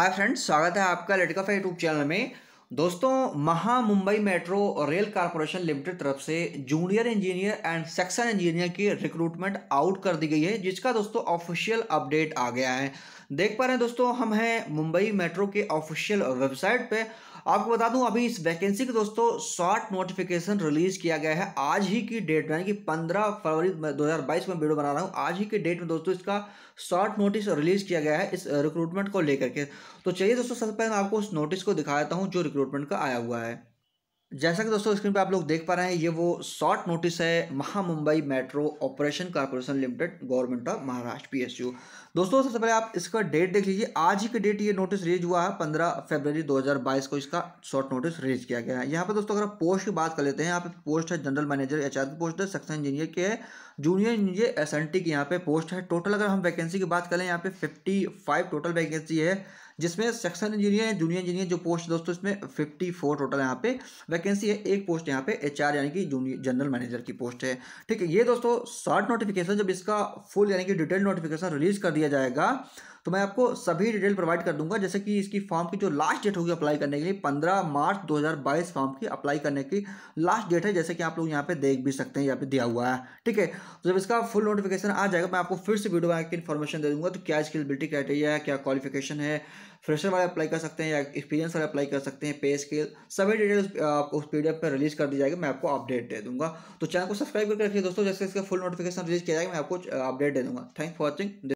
hi friends स्वागत है आपका लड़का फाइव यूट्यूब चैनल में दोस्तों Maha Mumbai metro rail corporation limited तरफ से junior engineer and section engineer की रिक्रूटमेंट आउट कर दी गई है जिसका दोस्तों ऑफिशियल अपडेट आ गया है देख पा रहे हैं दोस्तों हम हैं मुंबई मेट्रो के ऑफिशियल वेबसाइट पे आपको बता दूं अभी इस वैकेंसी के दोस्तों शॉर्ट नोटिफिकेशन रिलीज किया गया है आज ही की डेट में यानी कि 15 फरवरी 2022 में वीडियो बना रहा हूं आज ही की डेट में दोस्तों इसका शॉर्ट नोटिस रिलीज किया गया है इस रिक्रूटमेंट को लेकर के तो चलिए दोस्तों सबसे पहले मैं आपको उस नोटिस को दिखा देता हूँ जो रिक्रूट रिक्रूटमेंट का आया हुआ है जैसा कि दोस्तों स्क्रीन पे आप लोग देख पा रहे हैं ये वो शॉर्ट नोटिस है Maha Mumbai metro operation corporation limited government of Maharashtra पी दोस्तों सबसे पहले आप इसका डेट देख लीजिए आज ही के डेट ये नोटिस रिलीज हुआ है 15 फरवरी 2022 को इसका शॉर्ट नोटिस रिलीज किया गया है यहाँ पर दोस्तों अगर आप पोस्ट की बात कर लेते हैं यहाँ पर पोस्ट है जनरल मैनेजर एच की पोस्ट है सेक्शन इंजीनियर के है जूनियर इंजीनियर एस एन की यहाँ पे पोस्ट है टोटल अगर हम वैकेंसी की बात करें यहाँ पे फिफ्टी टोटल वैकेंसी है जिसमें सेक्शन इंजीनियर या जूनियर इंजीनियर जो पोस्ट दोस्तों इसमें फिफ्टी फोर टोटल यहाँ पे वैकेंसी है एक पोस्ट यहाँ पे एच यानी कि जूनियर जनरल मैनेजर की पोस्ट है ठीक है ये दोस्तों शॉर्ट नोटिफिकेशन जब इसका फुल यानी कि डिटेल नोटिफिकेशन रिलीज कर दिया जाएगा तो मैं आपको सभी डिटेल प्रोवाइड कर दूंगा जैसे कि इसकी फॉर्म की जो लास्ट डेट होगी अप्लाई करने के लिए पंद्रह मार्च दो फॉर्म की अप्लाई करने की लास्ट डेट है जैसे कि आप लोग यहाँ पे देख भी सकते हैं यहाँ पे दिया हुआ है ठीक है तो जब इसका फुल नोटिफिकेशन आ जाएगा मैं आपको फिर से वीडियो में इन्फॉर्मेशन दे दूंगा तो क्या स्किलबिलिटी क्राइटेरिया है क्या क्वालिफिकेशन है फ्रेशर वाले अप्लाई कर सकते हैं या एक्सपीरियंस वाले अप्लाई कर सकते हैं पे स्केल सभी डिटेल्स आपको उस पी पर रिलीज कर दी जाएगी मैं आपको अपडेट दे दूंगा तो चैनल को सब्सक्राइब करके रखिए दोस्तों जैसे इसका फुल नोटिफिकेशन रिलीज किया जाएगा मैं आपको अपडेट दे दूंगा थैंक फॉर वॉचिंग